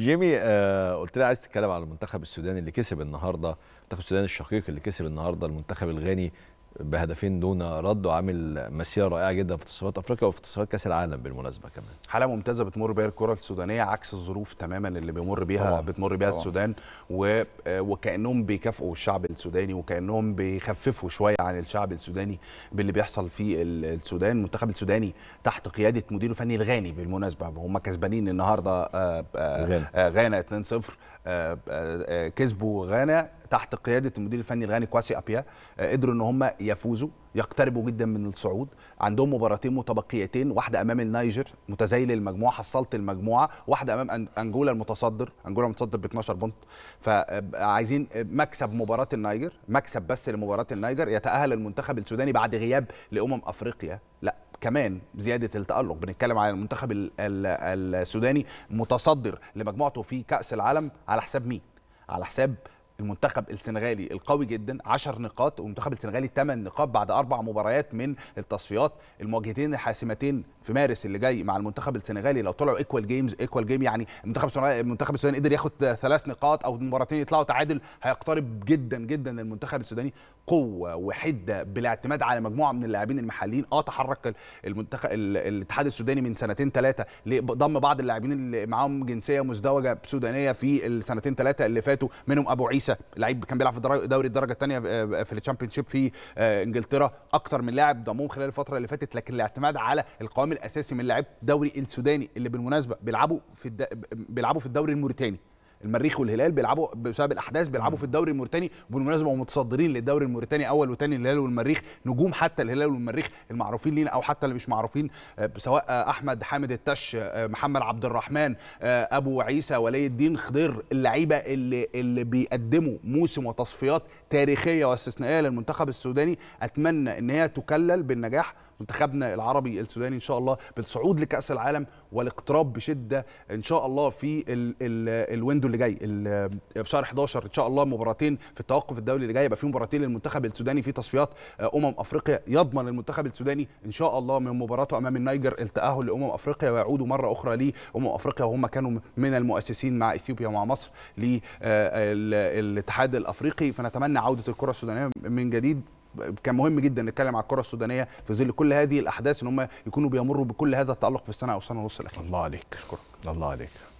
جيمي آه قلت لي عايز تتكلم على المنتخب السوداني اللي كسب النهارده المنتخب السوداني الشقيق اللي كسب النهارده المنتخب الغاني بهدفين دون رد وعامل مسيره رائعه جدا في تصفيات افريقيا وفي تصفيات كاس العالم بالمناسبه كمان حاله ممتازه بتمر بها الكره السودانيه عكس الظروف تماما اللي بيمر بيها طبعا. بتمر بيها طبعا. السودان و... آه، وكانهم بيكافئوا الشعب السوداني وكانهم بيخففوا شويه عن الشعب السوداني باللي بيحصل في السودان المنتخب السوداني تحت قياده مديره فني الغاني بالمناسبه هم كسبانين النهارده آه، آه، غانا 2-0 كسبوا غانا تحت قياده المدير الفني الغاني كواسي ابيا آه، قدروا ان هم يفوزوا يقتربوا جدا من الصعود عندهم مباراتين متبقيتين واحده امام النيجر متزايل المجموعه حصلت المجموعه واحده امام انجولا المتصدر انجولا متصدر ب 12 بونت فعايزين آه، آه، مكسب مباراه النيجر مكسب بس لمباراه النيجر يتاهل المنتخب السوداني بعد غياب لامم افريقيا لا كمان زياده التالق بنتكلم على المنتخب السوداني متصدر لمجموعته في كاس العالم على حساب مين على حساب المنتخب السنغالي القوي جدا 10 نقاط والمنتخب السنغالي 8 نقاط بعد اربع مباريات من التصفيات المواجهتين الحاسمتين في مارس اللي جاي مع المنتخب السنغالي لو طلعوا ايكوال جيمز ايكوال جيم يعني المنتخب السنغالي المنتخب السوداني قدر ياخد ثلاث نقاط او مباراتين يطلعوا تعادل هيقترب جدا جدا المنتخب السوداني قوه وحده بالاعتماد على مجموعه من اللاعبين المحليين اه تحرك المنتخب الاتحاد السوداني من سنتين ثلاثه لضم بعض اللاعبين اللي معاهم جنسيه مزدوجه سودانيه في السنتين ثلاثه اللي فاتوا منهم ابو عيسى كويسه لعيب كان بيلعب في دوري الدرجه الثانيه آه، آه، في الشامبيون في آه، انجلترا اكتر من لاعب ضموه خلال الفتره اللي فاتت لكن الاعتماد على القوام الاساسي من لاعب الدوري السوداني اللي بالمناسبه بيلعبوا في الد... بيلعبوا في الدوري الموريتاني المريخ والهلال بيلعبوا بسبب الاحداث بيلعبوا في الدوري الموريتاني وبالمناسبه متصدرين للدوري الموريتاني اول وثاني الهلال والمريخ نجوم حتى الهلال والمريخ المعروفين لينا او حتى اللي مش معروفين آه، سواء آه، احمد حامد التش آه، محمد عبد الرحمن ابو عيسى ولي الدين خضير اللعيبه اللي اللي بيقدموا موسم وتصفيات تاريخيه واستثنائيه للمنتخب السوداني اتمنى ان هي تكلل بالنجاح منتخبنا العربي السوداني ان شاء الله بالصعود لكاس العالم والاقتراب بشده ان شاء الله في الـ الـ الويندو اللي جاي في شهر 11 ان شاء الله مباراتين في التوقف الدولي اللي جاي يبقى في مباراتين للمنتخب السوداني في تصفيات آه، امم افريقيا يضمن المنتخب السوداني ان شاء الله من مباراته امام النيجر التاهل لامم افريقيا ويعودوا مره اخرى لامم افريقيا وهم كانوا من المؤسسين مع اثيوبيا ومع مصر للاتحاد آه، الافريقي فنتمنى عوده الكره السودانيه من جديد كان مهم جدا نتكلم على الكره السودانيه في ظل كل هذه الاحداث ان هم يكونوا بيمروا بكل هذا التالق في السنه او السنه ونص الاخيره الله عليك شكرا الله عليك